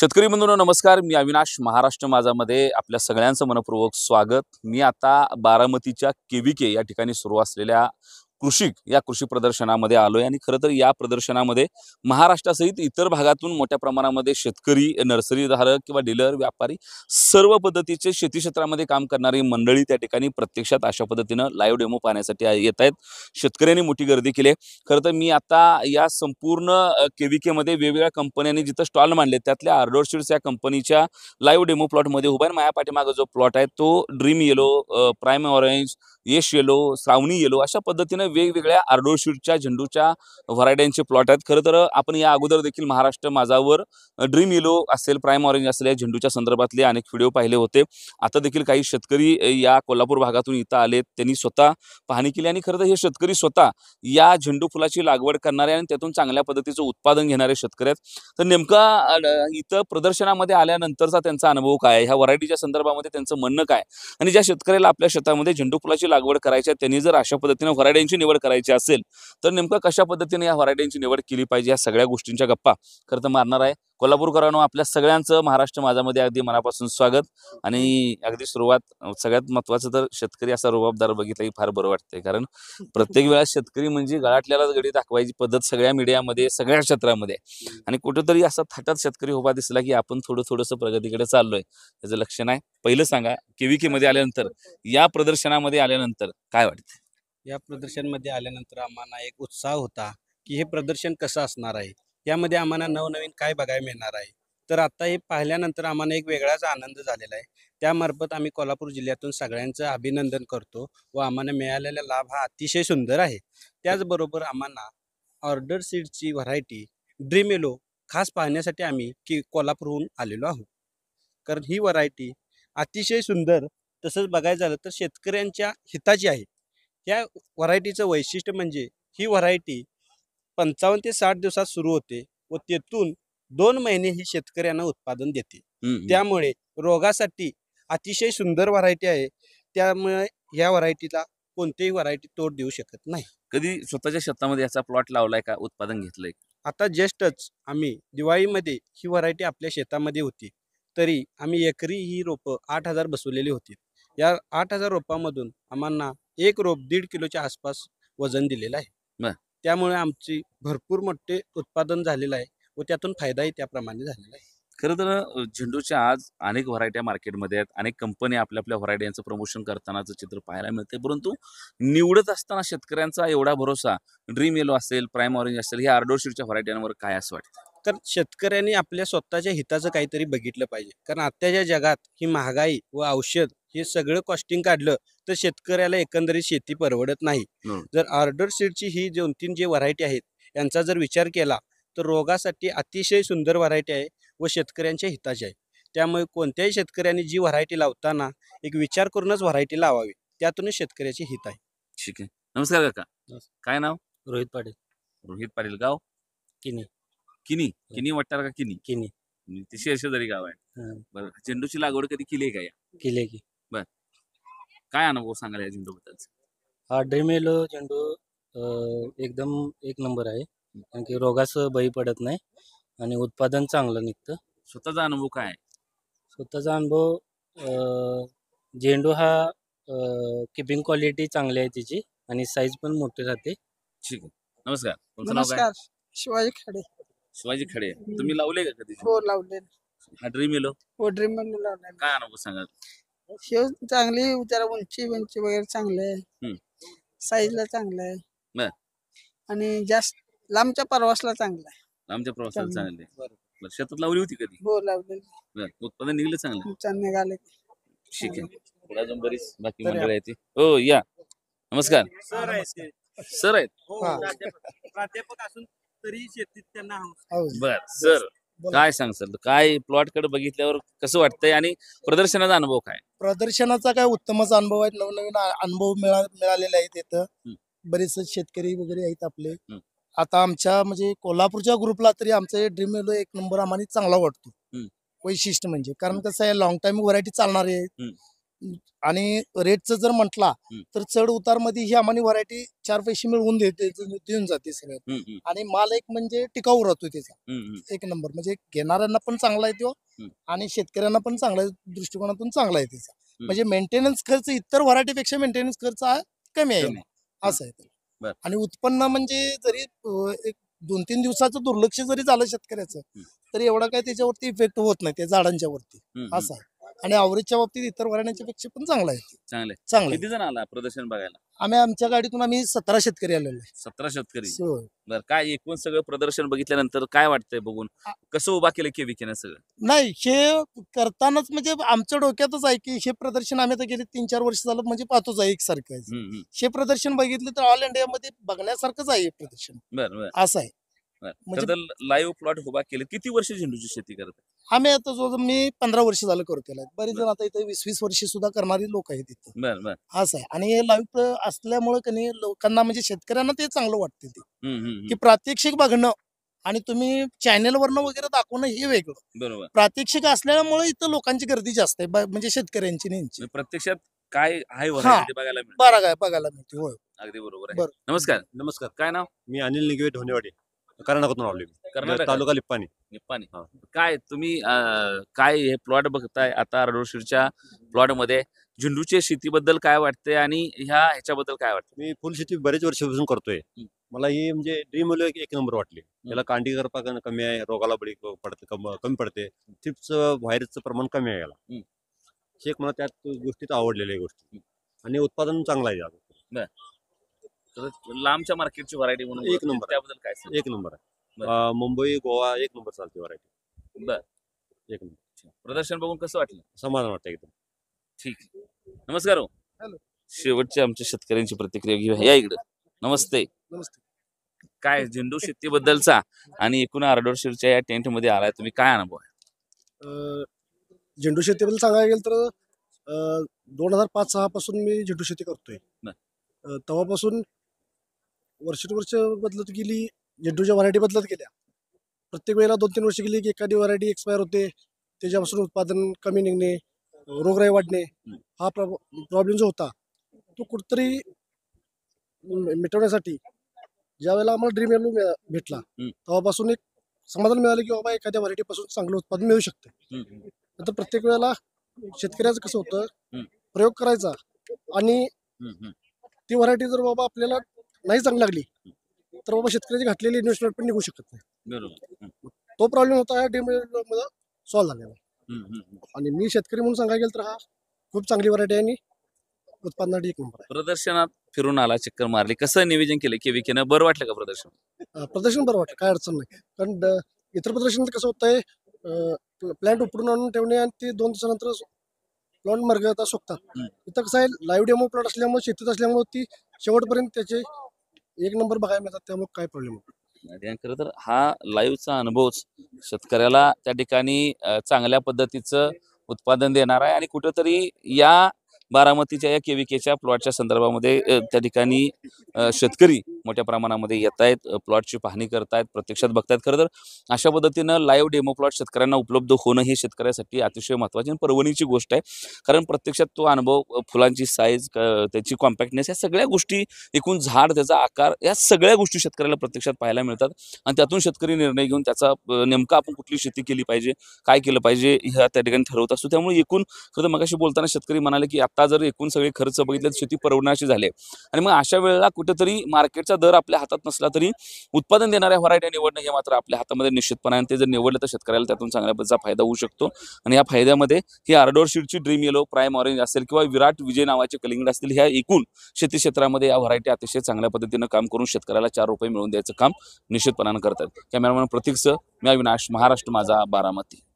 शेतकरी बंधूंनो नमस्कार मी अविनाश महाराष्ट्र माझामध्ये आपल्या सगळ्यांचं मनपूर्वक स्वागत मी आता बारामतीच्या केविके या ठिकाणी सुरू असलेल्या कृषिक या कृषी प्रदर्शनामध्ये आलोय आणि खरं तर या प्रदर्शनामध्ये महाराष्ट्रासहित इतर भागातून मोठ्या प्रमाणामध्ये शेतकरी नर्सरीधारक किंवा डीलर व्यापारी सर्व पद्धतीचे शेती क्षेत्रामध्ये काम करणारी मंडळी त्या ठिकाणी प्रत्यक्षात अशा पद्धतीनं लाईव्ह डेमो पाहण्यासाठी येत आहेत शेतकऱ्यांनी मोठी गर्दी केली आहे खरं तर मी आता या संपूर्ण केविकेमध्ये वेगवेगळ्या कंपन्यांनी जिथं स्टॉल मांडले त्यातल्या आर्डोर या कंपनीच्या लाईव्ह डेमो प्लॉटमध्ये उभा आहे माझ्या जो प्लॉट आहे तो dream yellow prime orange Yash yellow Shravani yellow अशा पद्धतीने वेगवेगळ्या आर्डोशीटच्या झेंडूच्या व्हरायट्यांचे प्लॉट आहेत खरं तर आपण या अगोदर देखील महाराष्ट्र माझावर ड्रीम येलो असेल प्राईम ऑरेंज असेल या झेंडूच्या संदर्भातले अनेक व्हिडिओ पाहिले होते आता देखील काही शेतकरी या कोल्हापूर भागातून इथं आले त्यांनी स्वतः पाहणी केली आणि खरं तर हे शेतकरी स्वतः या झेंडू फुलाची लागवड करणारे आणि त्यातून चांगल्या पद्धतीचं उत्पादन घेणारे शेतकरी आहेत तर नेमका इथं प्रदर्शनामध्ये आल्यानंतरचा त्यांचा अनुभव काय ह्या व्हरायटीच्या संदर्भामध्ये त्यांचं म्हणणं काय आणि ज्या शेतकऱ्याला आपल्या शेतामध्ये झेंडू फुलाची लागवड करायची त्यांनी जर अशा पद्धतीने व्हरायट्यांची निवड करायची असेल तर नेमकं कशा पद्धतीने या व्हरायट्यांची निवड केली पाहिजे या सगळ्या गोष्टींच्या गप्पा खरं तर मारणार आहे कोल्हापूरकरांनो आपल्या सगळ्यांचं महाराष्ट्र माझ्यामध्ये अगदी मनापासून स्वागत आणि अगदी सुरुवात सगळ्यात महत्वाचं तर शेतकरी असा रुबाबदार बघितला की फार बरं वाटतंय कारण प्रत्येक वेळा शेतकरी म्हणजे गळाटल्यालाच गडी दाखवायची पद्धत सगळ्या मीडियामध्ये सगळ्या क्षेत्रामध्ये आणि कुठेतरी असा थाटात शेतकरी उभा दिसला की आपण थोडं थोडंसं प्रगतीकडे चाललोय त्याचं लक्ष नाही पहिलं सांगा केव्हीके मध्ये आल्यानंतर या प्रदर्शनामध्ये आल्यानंतर काय वाटतं या प्रदर्शनमध्ये आल्यानंतर आम्हाला एक उत्साह होता की हे प्रदर्शन कसं असणार आहे यामध्ये आम्हाला नवनवीन काय बघायला मिळणार आहे तर आता हे पाहिल्यानंतर आम्हाला एक वेगळाच आनंद झालेला आहे त्यामार्फत आम्ही कोल्हापूर जिल्ह्यातून सगळ्यांचं अभिनंदन करतो व आम्हाला मिळालेला लाभ हा अतिशय सुंदर आहे त्याचबरोबर आम्हाला ऑर्डर सीडची व्हरायटी ड्रीम खास पाहण्यासाठी आम्ही की कोल्हापूरहून आलेलो आहोत कारण ही व्हरायटी अतिशय सुंदर तसंच बघायला झालं तर शेतकऱ्यांच्या हिताची आहे या व्हरायटीचं वैशिष्ट्य म्हणजे ही व्हरायटी पंचावन्न ते साठ दिवसात सुरू होते व तेथून दोन महिने हे शेतकऱ्यांना उत्पादन देते त्यामुळे रोगासाठी अतिशय सुंदर व्हरायटी आहे त्यामुळे या व्हरायटीला कोणतीही व्हरायटी तोड देऊ शकत नाही कधी स्वतःच्या शेतामध्ये याचा प्लॉट लावलाय का उत्पादन घेतलंय आता जस्टच आम्ही दिवाळीमध्ये ही व्हरायटी आपल्या शेतामध्ये होती तरी आम्ही एकरी ही रोप आठ हजार बसवलेली होती या आठ हजार रोपामधून आम्हाला एक रोप दीड किलोच्या आसपास वजन दिलेलं आहे त्यामुळे आमची भरपूर मोठे उत्पादन झालेलं आहे व त्यातून फायदाही त्याप्रमाणे झालेला आहे खरं तर झेंडूच्या आज अनेक व्हरायट्या मार्केटमध्ये आहेत अनेक कंपन्या आपल्या आपल्या व्हरायट्यांचं प्रमोशन करतानाचं चित्र पाहायला मिळते परंतु निवडत असताना शेतकऱ्यांचा एवढा भरोसा ड्रीम येलो असेल प्राईम ऑरेंज असेल या आर्डोशीडच्या व्हरायट्यांवर काय असं वाटतं तर शेतकऱ्यांनी आपल्या स्वतःच्या हिताचं काहीतरी बघितलं पाहिजे कारण आत्ताच्या जगात ही महागाई व औषध हे सगळं कॉस्टिंग काढलं तर शेतकऱ्याला एकंदरीत शेती परवडत नाही जर ऑर्डर सीडची ही दोन तीन जे व्हरायटी आहेत यांचा जर विचार केला तर रोगासाठी अतिशय सुंदर व्हरायटी आहे व शेतकऱ्यांच्या हिताची आहे त्यामुळे कोणत्याही शेतकऱ्यांनी जी व्हरायटी लावताना एक विचार करूनच व्हरायटी लावावी त्यातूनच शेतकऱ्याचे हित आहे ठीक आहे नमस्कार काका काय नाव रोहित पाटील रोहित पाटील गाव किनी किनी किनी वाटणार का किनी किनी म्हणजे अशी गाव आहे बर झेंडूची लागवड कधी केली आहे का या केली की बर काय अनुभव सांगाल या झेंडू बद्दल हा ड्रीमेलो झेंडू एकदम एक नंबर आहे कारण की रोगास बळी पडत नाही आणि उत्पादन चांगलं निघतं स्वतःचा अनुभव काय आहे? स्वतःचा अनुभव झेंडू हा किपिंग क्वालिटी चांगली आहे तिची आणि साईज पण मोठी राहते ठीक नमस्कार नमस्कार शिवाजी खाडे शिवाजी खडे तुम्ही लावले का कधी हो लावले हा ड्रीम येलो हो ड्रीम लावले काय अनुभव सांगा शिव चांगली त्याला उंची उंची वगैरे चांगली आहे साईजला चांगलं आहे आणि जास्त लांबच्या प्रवासला चांगला आहे लांबच्या प्रवासाला चांगले बरोबर शेतात लावली होती कधी हो लावले उत्पादन निघलं चांगलं छान निघाले ठीक आहे अजून बरीच बाकी मंडळ आहे हो या नमस्कार सर आहेत सर आहेत हो, प्राध्यापक असून तरी शेतीत त्यांना बर सर काय सांगसल काय प्लॉट कडे बघितल्यावर कसं वाटतंय आणि प्रदर्शनाचा अनुभव काय प्रदर्शनाचा काय उत्तमच अनुभव आहे नवनवीन अनुभव मिळालेले आहेत इथं बरेच शेतकरी वगैरे आहेत आपले आता आमच्या म्हणजे कोल्हापूरच्या ग्रुपला तरी आमचा ड्रीम मेलो एक नंबर आम्हाला चांगला वाटतो वैशिष्ट्य म्हणजे कारण कसं आहे लॉंग टाइम व्हरायटी चालणार आहे आणि रेटचं जर म्हटला तर चढ उतार मध्ये ही आम्हाला व्हरायटी चार पैसे मिळवून देते देऊन जाते सगळ्यात आणि माल एक म्हणजे टिकाऊ राहतो त्याचा एक नंबर म्हणजे घेणाऱ्यांना पण चांगला येतो आणि शेतकऱ्यांना पण चांगला दृष्टिकोनातून चांगला आहे त्याचा म्हणजे मेंटेनन्स खर्च इतर पेक्षा मेंटेनन्स खर्च हा कमी आहे असं आहे आणि उत्पन्न म्हणजे जरी एक दोन तीन दिवसाचं दुर्लक्ष जरी झालं शेतकऱ्याचं तरी एवढा काय त्याच्यावरती इफेक्ट होत नाही त्या झाडांच्या वरती असं आहे आणि आवरेजच्या बाबतीत इतर वर्णांच्या पेक्षा पण चांगला आहे चांगले चांगला आहे. किती जण आला प्रदर्शन बघायला आम्ही आमच्या गाडीतून आम्ही सतरा शेतकरी आलेलो आहे सतरा शेतकरी बरं काय एकूण सगळं प्रदर्शन बघितल्यानंतर काय वाटतंय बघून कसं उभा केलं केन सगळं नाही हे करतानाच म्हणजे आमच्या डोक्यातच आहे की हे प्रदर्शन आम्ही तर गेले तीन चार वर्ष झालं म्हणजे पाहतोच आहे एकसारखं आहे. हे प्रदर्शन बघितलं तर ऑल इंडियामध्ये बघण्यासारखंच आहे हे प्रदर्शन बरं बरं असं आहे लाईव्ह म्हणजे प्लॉट उभा केले किती वर्ष झेंडूची शेती करत आहे? आम्ही आता जो मी पंधरा वर्ष झालं करतोय बरेच जण आता इथे वीस वीस वर्ष सुद्धा करणारी लोक आहेत इथं असं आहे आणि हे लाईव्ह असल्यामुळे कनी लोकांना म्हणजे शेतकऱ्यांना ते चांगलं वाटते ते की प्रात्यक्षिक बघणं आणि तुम्ही चॅनेल वरनं वगैरे दाखवणं हे वेगळं बरोबर प्रात्यक्षिक असल्यामुळे इथं लोकांची गर्दी जास्त आहे म्हणजे शेतकऱ्यांची नेहमी म्हणजे प्रत्यक्षात काय आहे बघायला बरं काय बघायला मिळते होय अगदी बरोबर आहे नमस्कार नमस्कार काय नाव मी अनिल निगवे धोनेवाडी कर्नाटकातून म्हणजे तालुका लिप्पानी लिप्पानी काय तुम्ही काय हे प्लॉट बघताय आता रडोशीरच्या प्लॉट मध्ये झेंडूच्या शेतीबद्दल काय वाटतंय आणि ह्या ह्याच्याबद्दल काय वाटतं मी शेती बरेच वर्षापासून करतोय मला ही म्हणजे ड्रीम एक एक नंबर वाटली त्याला कांडी करपा कमी आहे रोगाला बळी पडते कमी पडते थ्रिप्स व्हायरसचं प्रमाण कमी आहे याला हे एक मला त्यात गोष्टीत आवडलेली गोष्ट गोष्टी आणि उत्पादन चांगलं आहे लांबच्या मार्केटची व्हरायटी म्हणून एक नंबर. त्याबद्दल काय एक नंबर आहे मुंबई गोवा एक नंबर चालते व्हरायटी बर एक नंबर प्रदर्शन बघून कसं वाटलं समाधान वाटतं एकदम ठीक नमस्कार हो. शेवटची आमच्या शेतकऱ्यांची प्रतिक्रिया घेऊया या इकडे नमस्ते नमस्ते काय झेंडू शेतीबद्दलचा आणि एकूण आरडोरशीरच्या या टेंट मध्ये आलाय तुम्ही काय अनुभव आहे झेंडू शेतीबद्दल सांगायला गेलं तर दोन हजार पाच सहा पासून मी झेंडू शेती करतोय तेव्हापासून वर्षात वर्ष बदलत गेली झेंडूच्या व्हरायटी बदलत गेल्या प्रत्येक वेळेला दोन तीन वर्ष गेली की एखादी व्हरायटी एक्सपायर होते त्याच्यापासून उत्पादन कमी निघणे रोगराई वाढणे हा प्रॉब्लेम जो होता तो कुठतरी मिटवण्यासाठी ज्या वेळेला आम्हाला ड्रीम येलो भेटला तेव्हापासून एक समाधान मिळालं की बाबा एखाद्या व्हरायटी पासून चांगलं उत्पादन मिळू शकते नंतर प्रत्येक वेळेला शेतकऱ्याचं कसं होतं प्रयोग करायचा आणि ती व्हरायटी जर बाबा आपल्याला नाही चांगली लागली तर बाबा शेतकऱ्याची घातलेली इन्व्हेस्टमेंट पण निघू शकत नाही तो प्रॉब्लेम होता मध्ये सॉल्व्ह झालेला आणि मी शेतकरी म्हणून सांगायला गेलो तर हा खूप चांगली व्हरायटी आहे आणि उत्पादनासाठी एक नंबर प्रदर्शनात फिरून आला चक्कर मारली कसं निवेदन केलं केविकेनं बरं वाटलं का प्रदर्शन प्रदर्शन बरं वाटलं काय अडचण नाही कारण इतर प्रदर्शन कसं होतंय प्लॅन्ट उपडून आणून ठेवणे आणि ते दोन दिवसानंतर प्लॉट मार्ग सोपतात इथं कसं आहे लाईव्ह डेमो प्लॉट असल्यामुळे शेतीत असल्यामुळे ती शेवटपर्यंत त्याचे एक नंबर बघायला मिळतात त्यामुळे काय प्रॉब्लेम खरं तर हा लाईव्हचा अनुभवच शेतकऱ्याला त्या ठिकाणी चांगल्या पद्धतीचं उत्पादन देणार आहे आणि कुठंतरी या बारामतीच्या या केविकेच्या प्लॉटच्या संदर्भामध्ये त्या ठिकाणी शेतकरी मोठ्या प्रमाणामध्ये येत आहेत प्लॉटची पाहणी करतायत प्रत्यक्षात बघतायत खरं तर अशा पद्धतीनं लाईव्ह डेमो प्लॉट शेतकऱ्यांना उपलब्ध होणं हे शेतकऱ्यासाठी अतिशय महत्त्वाची आणि परवणीची गोष्ट आहे कारण प्रत्यक्षात तो अनुभव फुलांची साईज त्याची कॉम्पॅक्टनेस या सगळ्या गोष्टी एकूण झाड त्याचा आकार या सगळ्या गोष्टी शेतकऱ्याला प्रत्यक्षात पाहायला मिळतात आणि त्यातून शेतकरी निर्णय घेऊन त्याचा नेमका आपण कुठली शेती केली पाहिजे काय केलं पाहिजे ह्या त्या ठिकाणी ठरवत असतो त्यामुळे एकूण खरं तर मगाशी बोलताना शेतकरी म्हणाले की आता जर एकूण सगळे खर्च बघितले तर शेती परवडण्याची झाली आणि मग अशा वेळेला कुठेतरी मार्केट दर आपल्या हातात नसला तरी उत्पादन देणाऱ्या व्हरायट्या निवडणं हे मात्र आपल्या हातामध्ये निश्चितपणे आणि ते जर निवडलं तर शेतकऱ्याला त्यातून चांगल्या फायदा होऊ शकतो आणि या फायद्यामध्ये ही आर्डोर ची ड्रीम येलो प्राईम ऑरेंज असेल किंवा विराट विजय नावाचे कलिंगड असतील ह्या एकूण शेती क्षेत्रामध्ये या व्हरायटी अतिशय चांगल्या पद्धतीनं काम करून शेतकऱ्याला चार रुपये मिळवून द्यायचं काम निश्चितपणानं करतात कॅमेरामॅन स मी अविनाश महाराष्ट्र माझा बारामती